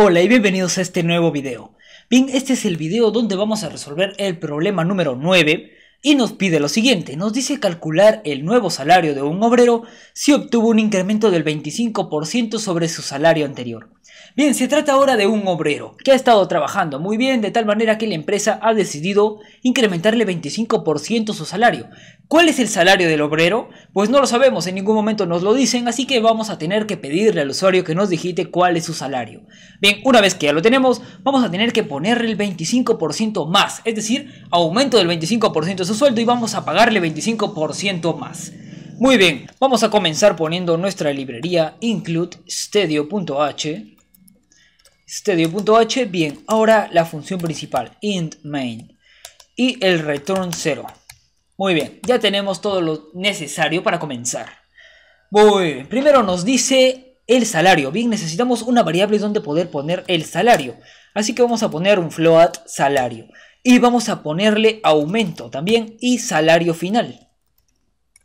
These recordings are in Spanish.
Hola y bienvenidos a este nuevo video. Bien, este es el video donde vamos a resolver el problema número 9 y nos pide lo siguiente, nos dice calcular el nuevo salario de un obrero si obtuvo un incremento del 25% sobre su salario anterior. Bien, se trata ahora de un obrero que ha estado trabajando muy bien de tal manera que la empresa ha decidido incrementarle 25% su salario. ¿Cuál es el salario del obrero? Pues no lo sabemos, en ningún momento nos lo dicen, así que vamos a tener que pedirle al usuario que nos digite cuál es su salario. Bien, una vez que ya lo tenemos, vamos a tener que ponerle el 25% más, es decir, aumento del 25% de su sueldo y vamos a pagarle 25% más. Muy bien, vamos a comenzar poniendo nuestra librería include Stadio.h, bien, ahora la función principal, int main y el return 0. Muy bien, ya tenemos todo lo necesario para comenzar. Muy primero nos dice el salario. Bien, necesitamos una variable donde poder poner el salario. Así que vamos a poner un float salario. Y vamos a ponerle aumento también y salario final.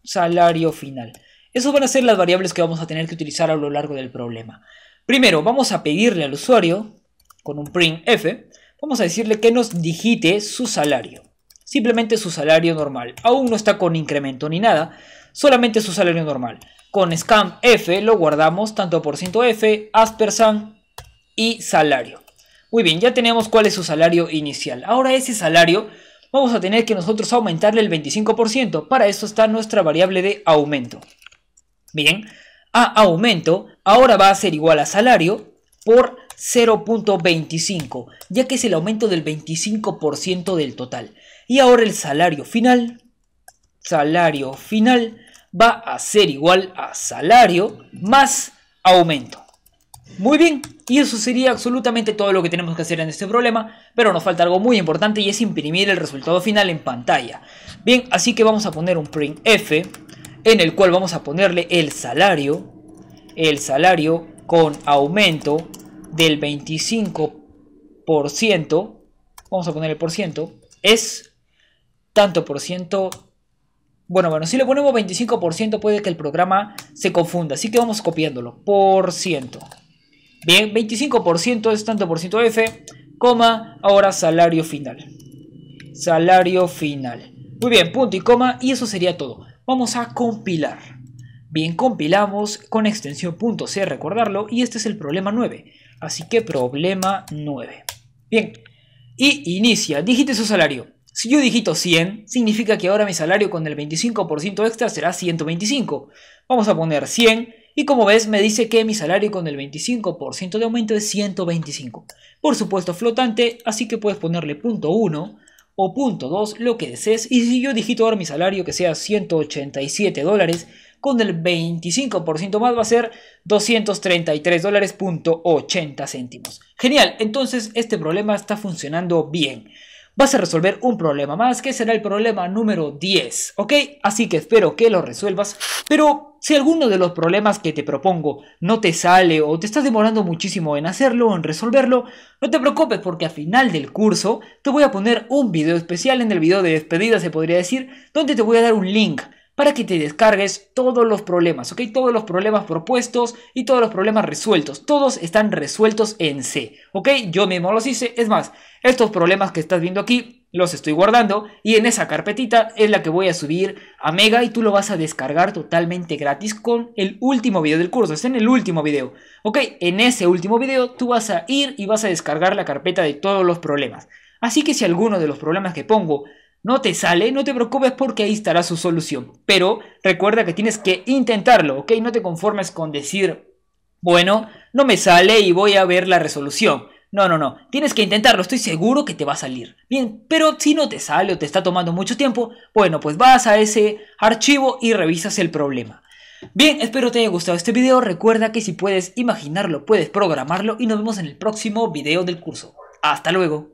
Salario final. Esas van a ser las variables que vamos a tener que utilizar a lo largo del problema. Primero, vamos a pedirle al usuario, con un print F, vamos a decirle que nos digite su salario. Simplemente su salario normal. Aún no está con incremento ni nada, solamente su salario normal. Con scan F lo guardamos tanto por ciento %F, aspersan y salario. Muy bien, ya tenemos cuál es su salario inicial. Ahora ese salario vamos a tener que nosotros aumentarle el 25%. Para eso está nuestra variable de aumento. Bien, a aumento ahora va a ser igual a salario por 0.25, ya que es el aumento del 25% del total. Y ahora el salario final, salario final va a ser igual a salario más aumento. Muy bien, y eso sería absolutamente todo lo que tenemos que hacer en este problema, pero nos falta algo muy importante y es imprimir el resultado final en pantalla. Bien, así que vamos a poner un print F en el cual vamos a ponerle el salario, el salario con aumento del 25%, vamos a poner el por ciento, es tanto por ciento, bueno, bueno, si le ponemos 25% puede que el programa se confunda, así que vamos copiándolo, por ciento. Bien, 25% es tanto por ciento F, coma, ahora salario final. Salario final. Muy bien, punto y coma, y eso sería todo vamos a compilar. Bien, compilamos con extensión .c, recordarlo, y este es el problema 9. Así que problema 9. Bien, y inicia, digite su salario. Si yo digito 100, significa que ahora mi salario con el 25% extra será 125. Vamos a poner 100 y como ves me dice que mi salario con el 25% de aumento es 125. Por supuesto flotante, así que puedes ponerle .1 o punto .2, lo que desees. Y si yo digito ahora mi salario que sea 187 dólares, con el 25% más va a ser 233 dólares 80 céntimos. Genial, entonces este problema está funcionando bien. Vas a resolver un problema más, que será el problema número 10, ¿ok? Así que espero que lo resuelvas, pero si alguno de los problemas que te propongo no te sale o te estás demorando muchísimo en hacerlo o en resolverlo, no te preocupes porque al final del curso te voy a poner un video especial en el video de despedida, se podría decir, donde te voy a dar un link para que te descargues todos los problemas, ¿ok? Todos los problemas propuestos y todos los problemas resueltos. Todos están resueltos en C, ¿ok? Yo mismo los hice. Es más, estos problemas que estás viendo aquí los estoy guardando y en esa carpetita es la que voy a subir a Mega y tú lo vas a descargar totalmente gratis con el último video del curso, es en el último video. Ok, en ese último video tú vas a ir y vas a descargar la carpeta de todos los problemas. Así que si alguno de los problemas que pongo no te sale, no te preocupes porque ahí estará su solución. Pero recuerda que tienes que intentarlo, ¿ok? No te conformes con decir, bueno, no me sale y voy a ver la resolución. No, no, no. Tienes que intentarlo. Estoy seguro que te va a salir. Bien, pero si no te sale o te está tomando mucho tiempo, bueno, pues vas a ese archivo y revisas el problema. Bien, espero te haya gustado este video. Recuerda que si puedes imaginarlo, puedes programarlo y nos vemos en el próximo video del curso. Hasta luego.